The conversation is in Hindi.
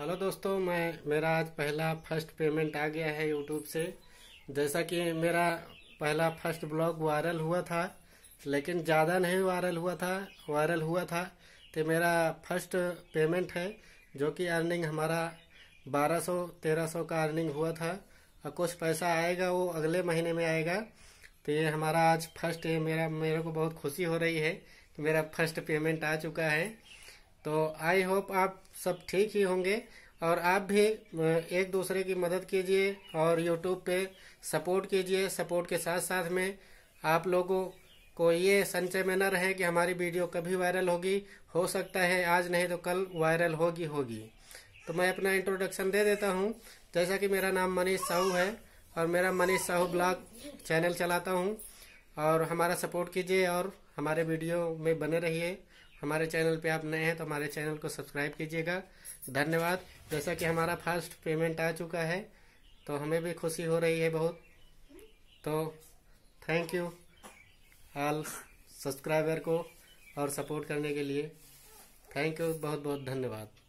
हेलो दोस्तों मैं मेरा आज पहला फर्स्ट पेमेंट आ गया है यूट्यूब से जैसा कि मेरा पहला फर्स्ट ब्लॉग वायरल हुआ था लेकिन ज़्यादा नहीं वायरल हुआ था वायरल हुआ था तो मेरा फर्स्ट पेमेंट है जो कि अर्निंग हमारा 1200 1300 का अर्निंग हुआ था और कुछ पैसा आएगा वो अगले महीने में आएगा तो ये हमारा आज फर्स्ट है मेरा मेरे को बहुत खुशी हो रही है कि मेरा फर्स्ट पेमेंट आ चुका है तो आई होप आप सब ठीक ही होंगे और आप भी एक दूसरे की मदद कीजिए और यूट्यूब पे सपोर्ट कीजिए सपोर्ट के साथ साथ में आप लोगों को ये संचय में न रहे कि हमारी वीडियो कभी वायरल होगी हो सकता है आज नहीं तो कल वायरल होगी होगी तो मैं अपना इंट्रोडक्शन दे देता हूँ जैसा कि मेरा नाम मनीष साहू है और मेरा मनीष साहू ब्लॉग चैनल चलाता हूँ और हमारा सपोर्ट कीजिए और हमारे वीडियो में बने रहिए हमारे चैनल पे आप नए हैं तो हमारे चैनल को सब्सक्राइब कीजिएगा धन्यवाद जैसा कि हमारा फर्स्ट पेमेंट आ चुका है तो हमें भी खुशी हो रही है बहुत तो थैंक यू ऑल सब्सक्राइबर को और सपोर्ट करने के लिए थैंक यू बहुत बहुत धन्यवाद